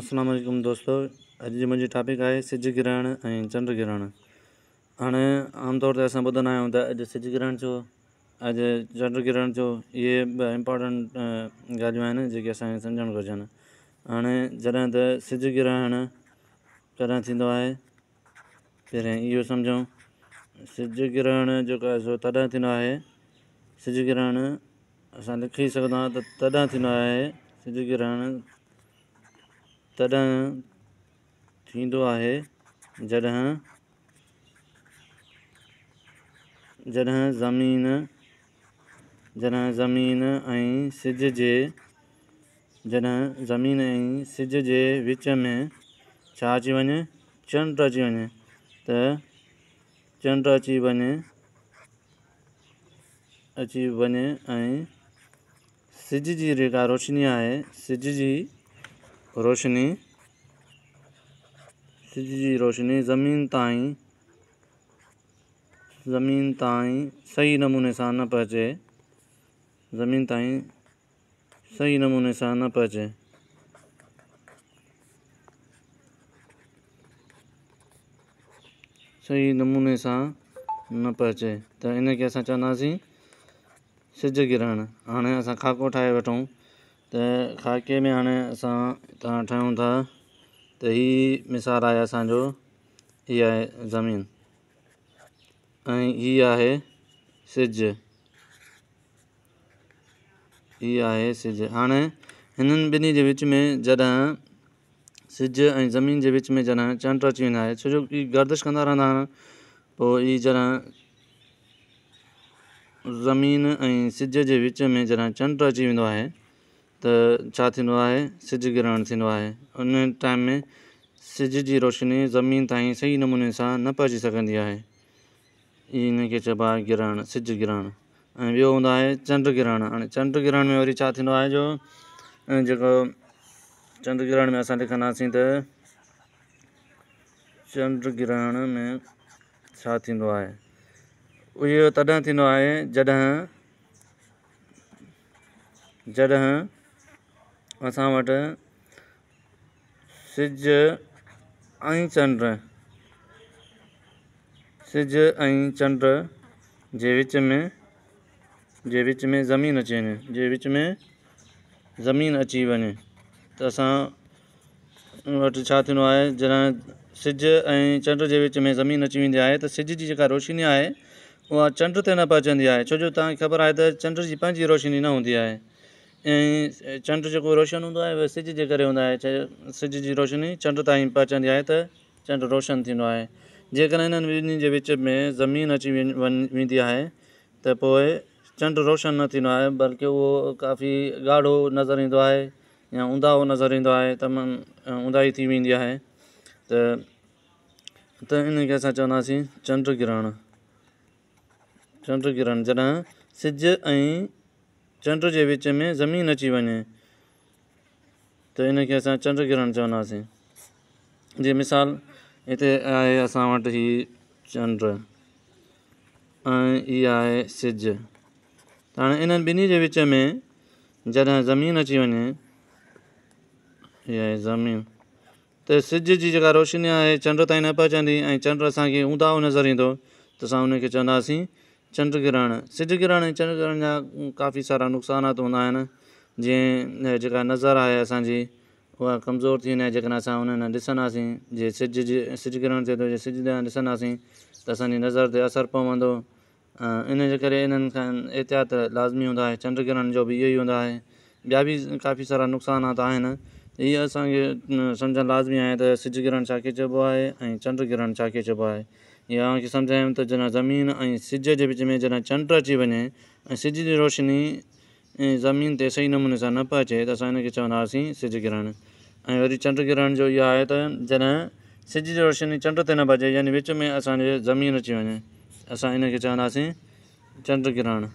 असलम दोस्तों अॼु जो मुंहिंजो टॉपिक है सिज ग्रहण चंड ग्रहण हाँ आम तौर पर ॿुधंदा आहियूं त अॼु सिज ग्रहण थियो अॼु चंड ग्रहण थियो इहे ॿ इम्पोर्टेंट ॻाल्हियूं आहिनि जेके असांखे सम्झणु घुरिजनि हाणे जॾहिं सिज ग्रहण कॾहिं थींदो आहे पहिरें इहो सम्झूं सिज ग्रहण जेको आहे सो तॾहिं सिज ग्रहण असां लिखी सघंदा त तॾहिं थींदो सिज ग्रहण तद है जद जद ज़मीन जद ज़मीन सिज के जद ज़मीन सिज के विच में अची वे चंड अची वे तो चंड अची वे अची वे सिज की जेका रोशनी है सिज की रोशनी सिज जी रोशनी ज़मीन ताईं ज़मीन ताईं सही नमूने सां न पहुचे ज़मीन ताईं सही नमूने सां न पहुचे सही नमूने सां न पहुचे त इनखे असां चवंदासीं सिज गिरण हाणे असां खाको ठाहे वठूं त खाके में हाँ असां था था त हीअ मिसाल आहे असांजो हीअ आहे ज़मीन ऐं हीअ आहे सिज हीअ आहे सिज हाणे हिननि ॿिन्ही जे विच में जॾहिं सिज ऐं ज़मीन के बिच में जॾहिं चंड अची वेंदो छो जो हीअ गर्दिश कंदा रहंदा आहिनि पोइ हीअ ज़मीन ऐं सिज के बिच में जॾहिं चंड अची वेंदो आहे त सिज ग्रहण थींदो उन टाइम में सिज की रोशनी ज़मीन ताईं सही नमूने से न पहुची सघंदी है ये इनके चबा ग्रहण सिज ग्रहण बो हों हूंदो चंड ग्रहण हाणे चंड ग्रहण में वरी छा थींदो जो जेको चंड ग्रहण में अस लिखंदासीं त चंड ग्रहण में छा थींदो आहे असां वटि सिज चंड सिज चंड जे विच में जे विच में ज़मीन अची वञे जे विच में ज़मीन अची वञे त असां वटि सिज चंड के विच में ज़मीन अची वी है त सिज जी रोशनी है वह चंड ते न पहुचंदी आहे छो जो तव्हांखे ख़बर आहे चंड की पंहिंजी रोशनी न हूंदी आहे ऐं चंडु जेको रोशन हूंदो आहे उहो सिज जे करे हूंदो आहे सिज जी रोशनी चंड ताईं पहुचंदी आहे त चंडु रोशन थींदो आहे जेकॾहिं हिननि विझणी जे विच में ज़मीन अची वञ वेंदी आहे त पोइ चंडु रोशन न थींदो आहे बल्कि उहो काफ़ी ॻाढ़ो नज़र ईंदो आहे या ऊंदाहो नज़र ईंदो आहे तमामु ऊंदा थी वेंदी आहे त त इन खे असां चवंदासीं चंड ग्रहण चंड ग्रहण जॾहिं सिज ऐं चंड के विच में ज़मीन अची वे तो इनके अस चंड ग्रहण चवंदासीं जी मिसाल इत है अस वटि चंड ये सिज आहे सिॼ त हाणे इन्हनि विच में जै ज़मीन अची वे ये ज़मीन तो सिज की जो रोशनी है चंड ताईं न पहुचंदी ऐं चंडु असांखे ऊंधा नज़र ईंदो तो असां उन खे चंड ग्रहण सिज ग्रहण चंड ग्रहण जहाँ काफ़ी सारा नुक़सान हूंदा आहिनि नज़र है असांजी उहा कमज़ोर थी वेंदी आहे जेकॾहिं असां सिज जे सिज ग्रहण थिए थो जे सिज ॾिसंदासीं त असांजी नज़र से असर पवंदो इन कर एहतियात लाज़मी हों आहे चंड ग्रहण जो भी इहो ई हूंदो आहे काफ़ी सारा नुकसान आहिनि ये असांखे सम्झणु लाज़मी है सिज ग्रहण छा खे चइबो चंड ग्रहण छा खे चइबो या कि सम्झायूं तो जना ज़मीन ऐं सिज के बिच में जॾहिं चंड अची वे सिज की रोशनी ज़मीन से सही नमूने से न पहुचे त असां हिनखे चवंदासीं सिज ग्रहण ऐं वरी चंड ग्रहण जो इहो है त सिज जी रोशनी चंड ते न पहुचे यानी विच में असांजे ज़मीन अची वे असां इनके चवंदासीं चंड ग्रहण